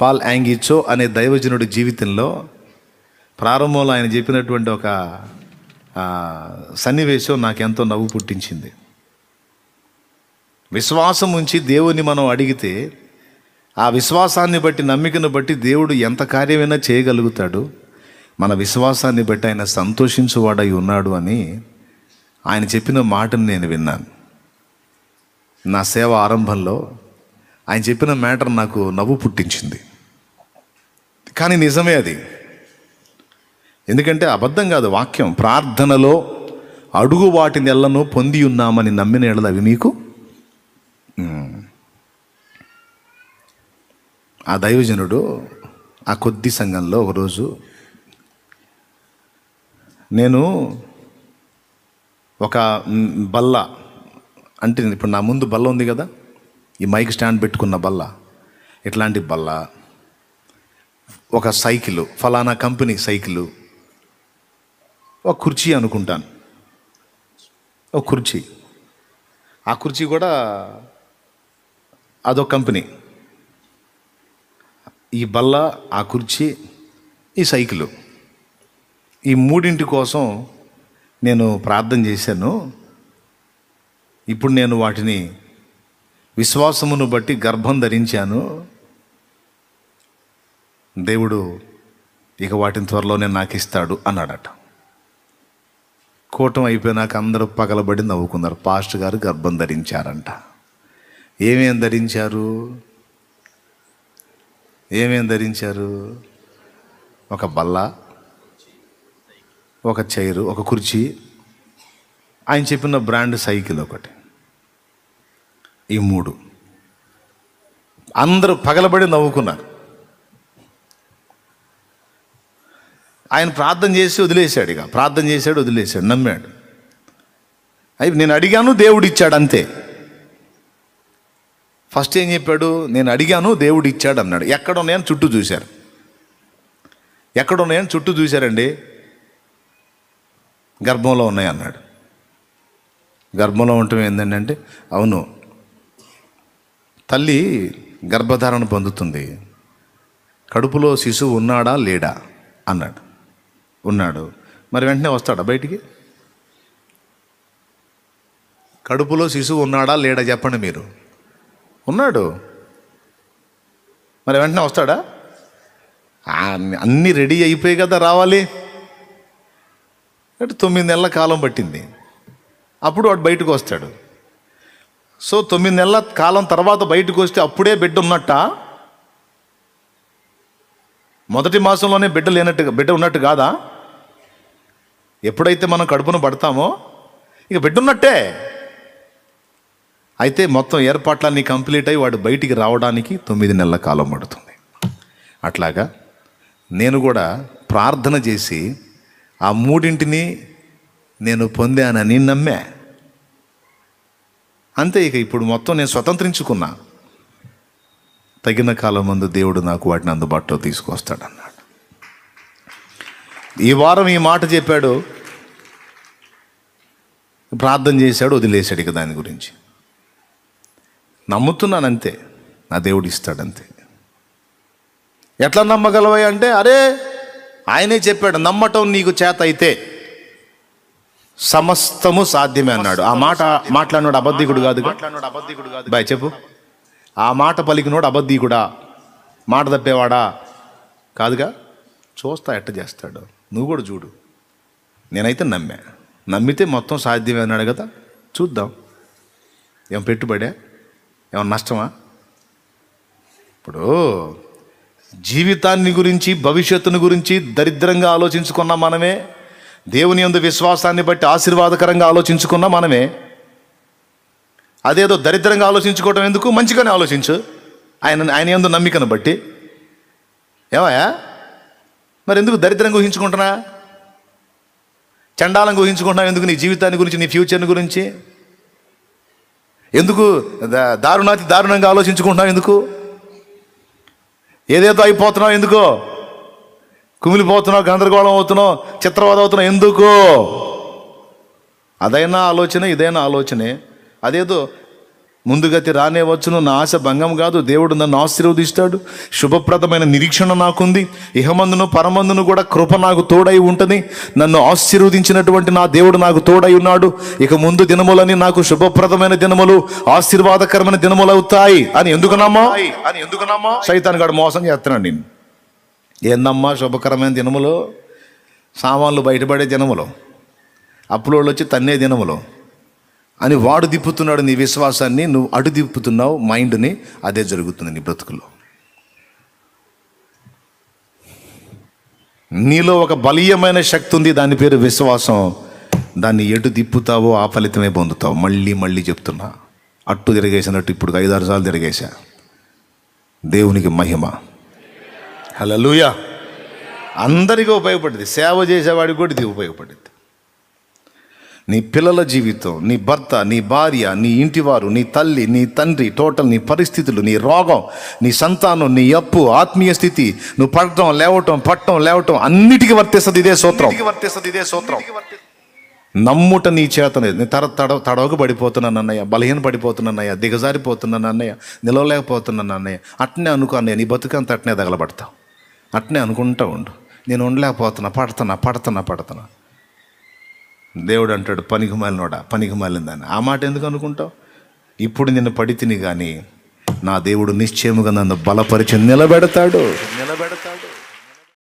Paul యాంగిచో అనే దైవజనుడి జీవితంలో ప్రారంభంలో ఆయన చెప్పినటువంటి ఒక సన్నివేశం నాకు ఎంతో నవ్వు పుట్టించింది విశ్వాసం ఉంచి దేవుని మనం అడిగితే ఆ విశ్వాసాన్ని బట్టి నమ్మికను బట్టి దేవుడు ఎంత కార్యమైనా చేయగలుగుతాడు మన విశ్వాసాన్ని బట్టి ఆయన సంతోషించువాడై ఉన్నాడు అని ఆయన చెప్పిన మాటను నేను విన్నాను నా సేవ ఆరంభంలో ఆయన చెప్పిన మ్యాటర్ నాకు నవ్వు పుట్టించింది కానీ నిజమే అది ఎందుకంటే అబద్ధం కాదు వాక్యం ప్రార్థనలో అడుగు వాటి నెలను పొంది ఉన్నామని నమ్మిన ఎడలు అవి మీకు ఆ దైవజనుడు ఆ కొద్ది సంఘంలో ఒకరోజు నేను ఒక బల్ల అంటే ఇప్పుడు నా ముందు బల్ల ఉంది కదా ఈ మైక్ స్టాండ్ పెట్టుకున్న బల్ల ఇట్లాంటి బల్ల ఒక సైకిల్ ఫలానా కంపెనీ సైకిల్ ఒక కుర్చీ అనుకుంటాను ఒక కుర్చీ ఆ కుర్చీ కూడా అదొక కంపెనీ ఈ బల్ల ఆ కుర్చీ ఈ సైకిల్ ఈ మూడింటి కోసం నేను ప్రార్థన చేశాను ఇప్పుడు నేను వాటిని విశ్వాసమును బట్టి గర్భం ధరించాను దేవుడు ఇక వాటిని త్వరలోనే నాకు ఇస్తాడు అన్నాడట కూటం అయిపోయినాక అందరూ పగలబడి నవ్వుకున్నారు పాస్ట్ గారు గర్భం ధరించారంట ఏమేం ధరించారు ఏమేం ధరించారు ఒక బల్ల ఒక చైరు ఒక కుర్చీ ఆయన చెప్పిన బ్రాండ్ సైకిల్ ఒకటి ఈ మూడు అందరూ పగలబడి నవ్వుకున్నారు ఆయన ప్రార్థన చేసి వదిలేశాడు ఇక ప్రార్థన చేశాడు వదిలేశాడు నమ్మాడు అయి నేను అడిగాను దేవుడు ఇచ్చాడు అంతే ఫస్ట్ ఏం చెప్పాడు నేను అడిగాను దేవుడు ఇచ్చాడు అన్నాడు ఎక్కడ ఉన్నాయని చుట్టూ చూశారు ఎక్కడ ఉన్నాయని చుట్టూ చూశారండి గర్భంలో ఉన్నాయి అన్నాడు గర్భంలో ఉండటం ఏంటంటే అవును తల్లి గర్భధారణ పొందుతుంది కడుపులో శిశువు ఉన్నాడా లేడా అన్నాడు ఉన్నాడు మరి వెంటనే వస్తాడా బయటికి కడుపులో శిశువు ఉన్నాడా లేడా చెప్పండి మీరు ఉన్నాడు మరి వెంటనే వస్తాడా అన్నీ రెడీ అయిపోయి కదా రావాలి అంటే తొమ్మిది నెలల కాలం పట్టింది అప్పుడు వాడు బయటకు వస్తాడు సో తొమ్మిది నెలల కాలం తర్వాత బయటకు వస్తే అప్పుడే బిడ్డ ఉన్నట్ట మొదటి మాసంలోనే బిడ్డ లేనట్టు బిడ్డ ఉన్నట్టు కాదా ఎప్పుడైతే మనం కడుపును పడతామో ఇక బిడ్డ ఉన్నట్టే అయితే మొత్తం ఏర్పాట్లన్నీ కంప్లీట్ అయ్యి వాడు బయటికి రావడానికి తొమ్మిది నెలల కాలం పడుతుంది అట్లాగా నేను కూడా ప్రార్థన చేసి ఆ మూడింటిని నేను పొందానని నమ్మే అంతే ఇక ఇప్పుడు మొత్తం నేను స్వతంత్రించుకున్నా తగిన కాలం ముందు దేవుడు నాకు వాటిని అందుబాటులో తీసుకొస్తాడన్నాడు ఈ వారం ఈ మాట చెప్పాడు ప్రార్థన చేశాడు వదిలేశాడు ఇక దాని గురించి నమ్ముతున్నాను అంతే నా దేవుడు ఇస్తాడంతే ఎట్లా నమ్మగలవా అంటే అరే ఆయనే చెప్పాడు నమ్మటం నీకు చేత అయితే సమస్తము సాధ్యమే అన్నాడు ఆ మాట మాట్లాడినోడు అబద్ధికుడు కాదు బాయ్ చెప్పు ఆ మాట పలికినోడు అబద్ధికుడా మాట తప్పేవాడా కాదుగా చూస్తా ఎట్ట చేస్తాడు నువ్వు కూడా చూడు నేనైతే నమ్మా నమ్మితే మొత్తం సాధ్యమే అన్నాడు కదా చూద్దాం ఏం పెట్టుబడే ఏమన్నా నష్టమా ఇప్పుడు జీవితాన్ని గురించి భవిష్యత్తును గురించి దరిద్రంగా ఆలోచించుకున్న మనమే దేవుని ఎందు విశ్వాసాన్ని బట్టి ఆశీర్వాదకరంగా ఆలోచించుకున్నా మనమే అదేదో దరిద్రంగా ఆలోచించుకోవటం ఎందుకు మంచిగానే ఆలోచించు ఆయన ఆయన ఎందు నమ్మికను బట్టి ఏమయ్యా మరి ఎందుకు దరిద్రంగా ఊహించుకుంటున్నా చండాలం ఊహించుకుంటున్నావు ఎందుకు నీ జీవితాన్ని గురించి నీ ఫ్యూచర్ని గురించి ఎందుకు దారుణాతి దారుణంగా ఆలోచించుకుంటున్నావు ఎందుకు ఏదేదో అయిపోతున్నావు ఎందుకో కుమిలిపోతున్నావు గందరగోళం అవుతున్నావు చిత్రవాదం అవుతున్నావు ఎందుకు అదైనా ఆలోచన ఇదైనా ఆలోచనే అదేదో ముందుగతి రానేవచ్చును నా ఆశ భంగం కాదు దేవుడు నన్ను ఆశీర్వదిస్తాడు శుభప్రదమైన నిరీక్షణ నాకుంది ఇహమందును పరమందును కూడా కృప నాకు తోడై ఉంటుంది నన్ను ఆశీర్వదించినటువంటి నా దేవుడు నాకు తోడై ఉన్నాడు ఇక ముందు దినములని నాకు శుభప్రదమైన దినములు ఆశీర్వాదకరమైన దినములు అవుతాయి అని ఎందుకు నమ్మా అని ఎందుకు నమ్మా సైతాన్ మోసం చేస్తున్నాడు నేను ఏందమ్మా శుభకరమైన దినములు సామాన్లు బయటపడే దినములు అప్పులోళ్ళు వచ్చి తన్నే దినములు అని వాడు దిప్పుతున్నాడు నీ విశ్వాసాన్ని నువ్వు అటు దిప్పుతున్నావు మైండ్ని అదే జరుగుతుంది నీ బ్రతుకులో నీలో ఒక బలీయమైన శక్తి ఉంది దాని పేరు విశ్వాసం దాన్ని ఎటు తిప్పుతావో ఆ ఫలితమే పొందుతావు మళ్ళీ మళ్ళీ చెప్తున్నా అట్టు తిరిగేసినట్టు ఇప్పుడు ఐదారు సార్లు తిరిగేశా దేవునికి మహిమ హలో లూయ అందరికీ ఉపయోగపడింది సేవ చేసేవాడికి కూడా ఇది ఉపయోగపడింది నీ పిల్లల జీవితం నీ భర్త నీ భార్య నీ ఇంటివారు నీ తల్లి నీ తండ్రి టోటల్ నీ పరిస్థితులు నీ రోగం నీ సంతానం నీ అప్పు ఆత్మీయ స్థితి నువ్వు పడటం లేవటం పట్టడం లేవటం అన్నిటికీ వర్తిస్తుంది ఇదే సూత్రం వర్తిస్తుంది ఇదే సూత్రం నమ్ముట నీ చేతనే నేను తర తడ తడవకు పడిపోతున్నాను అన్నయ్య బలహీన అన్నయ్య దిగజారిపోతున్నాను అన్నయ్య నిలవలేకపోతున్నాను అన్నయ్య అట్నే అనుకో అన్నయ్య నీ బతుకంత అట్నే తగలబడతావు అట్నే అనుకుంటా ఉండు నేను ఉండలేకపోతున్నా పడుతున్నా పడుతున్నా పడుతున్నా దేవుడు అంటాడు పనికి మాలినోడా పనికి మాలిందని ఆ మాట ఎందుకు అనుకుంటావు ఇప్పుడు నిన్ను పడితిని కానీ నా దేవుడు నిశ్చయముగా నన్ను బలపరిచి నిలబెడతాడు నిలబెడతాడు